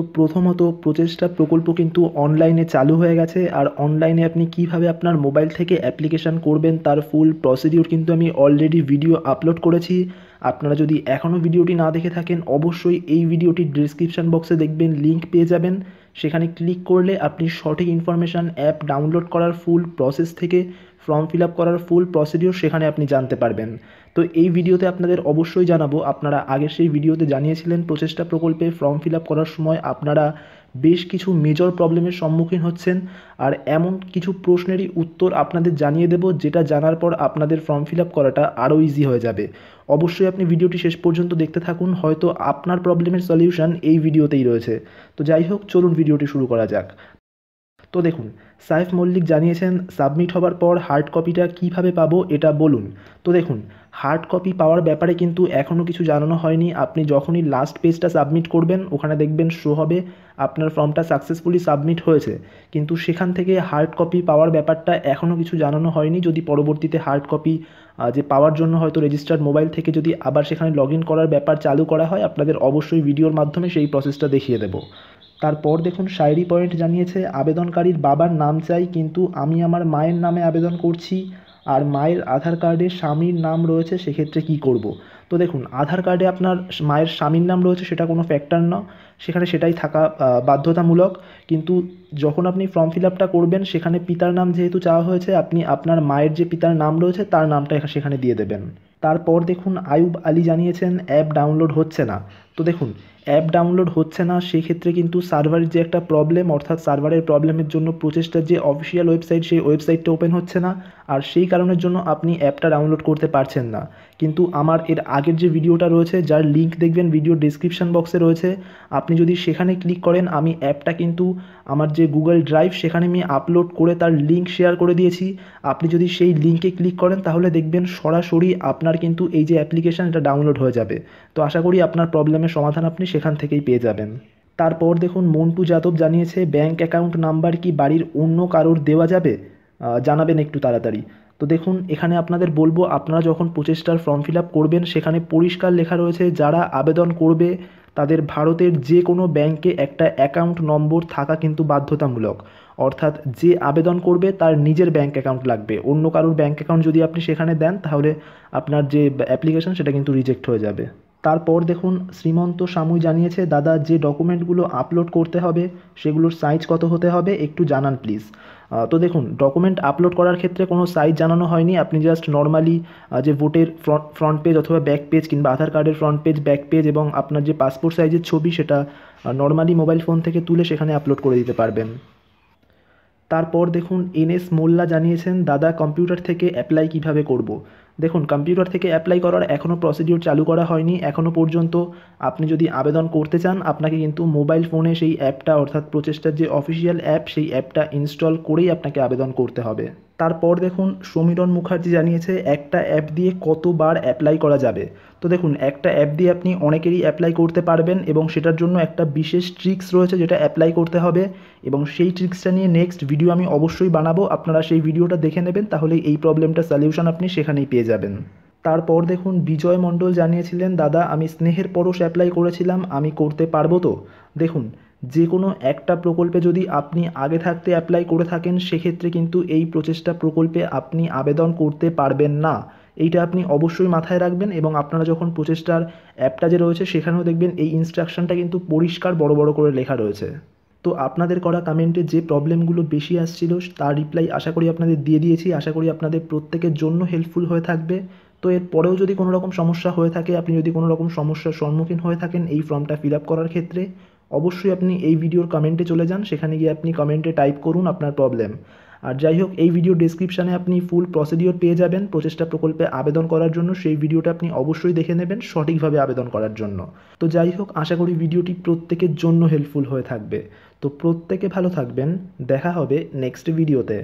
তো প্রথমত প্রচেষ্টা প্রকল্প কিন্তু অনলাইনে চালু হয়ে গেছে আর অনলাইনে আপনি কিভাবে আপনার মোবাইল থেকে অ্যাপ্লিকেশান করবেন তার ফুল প্রসিডিউর কিন্তু আমি অলরেডি ভিডিও আপলোড করেছি আপনারা যদি এখনও ভিডিওটি না দেখে থাকেন অবশ্যই এই ভিডিওটি ডিসক্রিপশান বক্সে দেখবেন লিংক পেয়ে যাবেন সেখানে ক্লিক করলে আপনি সঠিক ইনফরমেশান অ্যাপ ডাউনলোড করার ফুল প্রসেস থেকে ফর্ম ফিল আপ করার ফুল প্রসিডিওর সেখানে আপনি জানতে পারবেন তো এই ভিডিওতে আপনাদের অবশ্যই জানাবো আপনারা আগের সেই ভিডিওতে জানিয়েছিলেন প্রচেষ্টা প্রকল্পে ফর্ম ফিল করার সময় আপনারা বেশ কিছু মেজর প্রবলেমের সম্মুখীন হচ্ছেন আর এমন কিছু প্রশ্নেরই উত্তর আপনাদের জানিয়ে দেব যেটা জানার পর আপনাদের ফর্ম ফিল করাটা আরও ইজি হয়ে যাবে অবশ্যই আপনি ভিডিওটি শেষ পর্যন্ত দেখতে থাকুন হয়তো আপনার প্রবলেমের সলিউশন এই ভিডিওতেই রয়েছে তো যাই হোক চলুন ভিডিওটি শুরু করা যাক তো দেখুন সাইফ মল্লিক জানিয়েছেন সাবমিট হবার পর হার্ড কপিটা কিভাবে পাবো এটা বলুন তো দেখুন হার্ড কপি পাওয়ার ব্যাপারে কিন্তু এখনও কিছু জানানো হয়নি আপনি যখনই লাস্ট পেজটা সাবমিট করবেন ওখানে দেখবেন শো হবে আপনার ফর্মটা সাকসেসফুলি সাবমিট হয়েছে কিন্তু সেখান থেকে হার্ড কপি পাওয়ার ব্যাপারটা এখনও কিছু জানানো হয়নি যদি পরবর্তীতে হার্ড কপি যে পাওয়ার জন্য হয়তো রেজিস্টার্ড মোবাইল থেকে যদি আবার সেখানে লগ করার ব্যাপার চালু করা হয় আপনাদের অবশ্যই ভিডিওর মাধ্যমে সেই প্রসেসটা দেখিয়ে দেবো তারপর দেখুন শায়রি পয়েন্ট জানিয়েছে আবেদনকারীর বাবার নাম চাই কিন্তু আমি আমার মায়ের নামে আবেদন করছি আর মায়ের আধার কার্ডে স্বামীর নাম রয়েছে সেক্ষেত্রে কি করব। তো দেখুন আধার কার্ডে আপনার মায়ের স্বামীর নাম রয়েছে সেটা কোনো ফ্যাক্টর না সেখানে সেটাই থাকা বাধ্যতামূলক কিন্তু যখন আপনি ফর্ম ফিল আপটা করবেন সেখানে পিতার নাম যেহেতু চাওয়া হয়েছে আপনি আপনার মায়ের যে পিতার নাম রয়েছে তার নামটা সেখানে দিয়ে দেবেন তারপর দেখুন আয়ুব আলী জানিয়েছেন অ্যাপ ডাউনলোড হচ্ছে না তো দেখুন অ্যাপ ডাউনলোড হচ্ছে না সেক্ষেত্রে কিন্তু সার্ভারের যে একটা প্রবলেম অর্থাৎ সার্ভারের প্রবলেমের জন্য প্রচেষ্টার যে অফিসিয়াল ওয়েবসাইট সেই ওয়েবসাইটটা ওপেন হচ্ছে না আর সেই কারণের জন্য আপনি অ্যাপটা ডাউনলোড করতে পারছেন না কিন্তু আমার এর আগের যে ভিডিওটা রয়েছে যার লিঙ্ক দেখবেন ভিডিও ডিসক্রিপশান বক্সে রয়েছে আপনি যদি সেখানে ক্লিক করেন আমি অ্যাপটা কিন্তু আমার যে গুগল ড্রাইভ সেখানে আমি আপলোড করে তার লিঙ্ক শেয়ার করে দিয়েছি আপনি যদি সেই লিঙ্কে ক্লিক করেন তাহলে দেখবেন সরাসরি আপনার কিন্তু এই যে অ্যাপ্লিকেশান এটা ডাউনলোড হয়ে যাবে তো আশা করি আপনার প্রবলেমের প্রবলেমের সমাধান আপনি সেখান থেকেই পেয়ে যাবেন তারপর দেখুন মন্টু যাদব জানিয়েছে ব্যাংক অ্যাকাউন্ট নাম্বার কি বাড়ির অন্য কারোর দেওয়া যাবে জানাবেন একটু তাড়াতাড়ি তো দেখুন এখানে আপনাদের বলবো আপনারা যখন প্রচেষ্টার ফর্ম ফিল করবেন সেখানে পরিষ্কার লেখা রয়েছে যারা আবেদন করবে তাদের ভারতের যে কোনো ব্যাংকে একটা অ্যাকাউন্ট নম্বর থাকা কিন্তু বাধ্যতামূলক অর্থাৎ যে আবেদন করবে তার নিজের ব্যাংক অ্যাকাউন্ট লাগবে অন্য কারোর ব্যাংক অ্যাকাউন্ট যদি আপনি সেখানে দেন তাহলে আপনার যে অ্যাপ্লিকেশন সেটা কিন্তু রিজেক্ট হয়ে যাবে তারপর দেখুন শ্রীমন্ত সামুই জানিয়েছে দাদা যে ডকুমেন্টগুলো আপলোড করতে হবে সেগুলোর সাইজ কত হতে হবে একটু জানান প্লিজ তো দেখুন ডকুমেন্ট আপলোড করার ক্ষেত্রে কোনো সাইজ জানানো হয়নি আপনি জাস্ট নর্মালি যে ভোটের ফ্রন্ট ফ্রন্ট পেজ অথবা ব্যাক পেজ কিংবা আধার কার্ডের ফ্রন্ট পেজ ব্যাক পেজ এবং আপনার যে পাসপোর্ট সাইজের ছবি সেটা নর্মালি মোবাইল ফোন থেকে তুলে সেখানে আপলোড করে দিতে পারবেন তারপর দেখুন এন এস মোল্লা জানিয়েছেন দাদা কম্পিউটার থেকে অ্যাপ্লাই কিভাবে করব। দেখুন কম্পিউটার থেকে অ্যাপ্লাই করার এখনও প্রসিডিওর চালু করা হয়নি এখনও পর্যন্ত আপনি যদি আবেদন করতে চান আপনাকে কিন্তু মোবাইল ফোনে সেই অ্যাপটা অর্থাৎ প্রচেষ্টার যে অফিসিয়াল অ্যাপ সেই অ্যাপটা ইনস্টল করেই আপনাকে আবেদন করতে হবে তারপর দেখুন সমীরণ মুখার্জি জানিয়েছে একটা অ্যাপ দিয়ে কতবার অ্যাপ্লাই করা যাবে তো দেখুন একটা অ্যাপ দিয়ে আপনি অনেকেরই অ্যাপ্লাই করতে পারবেন এবং সেটার জন্য একটা বিশেষ ট্রিক্স রয়েছে যেটা অ্যাপ্লাই করতে হবে এবং সেই ট্রিক্সটা নিয়ে নেক্সট ভিডিও আমি অবশ্যই বানাবো আপনারা সেই ভিডিওটা দেখে নেবেন তাহলে এই প্রবলেমটা সলিউশন আপনি সেখানেই পেয়ে যাবেন তারপর দেখুন বিজয় মণ্ডল জানিয়েছিলেন দাদা আমি স্নেহের পরশ অ্যাপ্লাই করেছিলাম আমি করতে পারবো তো দেখুন যে কোনো একটা প্রকল্পে যদি আপনি আগে থাকতে অ্যাপ্লাই করে থাকেন সেক্ষেত্রে কিন্তু এই প্রচেষ্টা প্রকল্পে আপনি আবেদন করতে পারবেন না এইটা আপনি অবশ্যই মাথায় রাখবেন এবং আপনারা যখন প্রচেষ্টার অ্যাপটা যে রয়েছে সেখানেও দেখবেন এই ইনস্ট্রাকশনটা কিন্তু পরিষ্কার বড় বড় করে লেখা রয়েছে তো আপনাদের করা কমেন্টে যে প্রবলেমগুলো বেশি আসছিল তার রিপ্লাই আশা করি আপনাদের দিয়ে দিয়েছি আশা করি আপনাদের প্রত্যেকের জন্য হেল্পফুল হয়ে থাকবে তো এর পরেও যদি কোনো রকম সমস্যা হয়ে থাকে আপনি যদি কোনো রকম সমস্যার সম্মুখীন হয়ে থাকেন এই ফর্মটা ফিল আপ করার ক্ষেত্রে অবশ্যই আপনি এই ভিডিওর কমেন্টে চলে যান সেখানে গিয়ে আপনি কমেন্টে টাইপ করুন আপনার প্রবলেম আর যাই হোক এই ভিডিও ডিসক্রিপশানে আপনি ফুল প্রসিডিওর পেয়ে যাবেন প্রচেষ্টা প্রকল্পে আবেদন করার জন্য সেই ভিডিওটা আপনি অবশ্যই দেখে নেবেন সঠিকভাবে আবেদন করার জন্য তো যাই হোক আশা করি ভিডিওটি প্রত্যেকের জন্য হেল্পফুল হয়ে থাকবে তো প্রত্যেকে ভালো থাকবেন দেখা হবে নেক্সট ভিডিওতে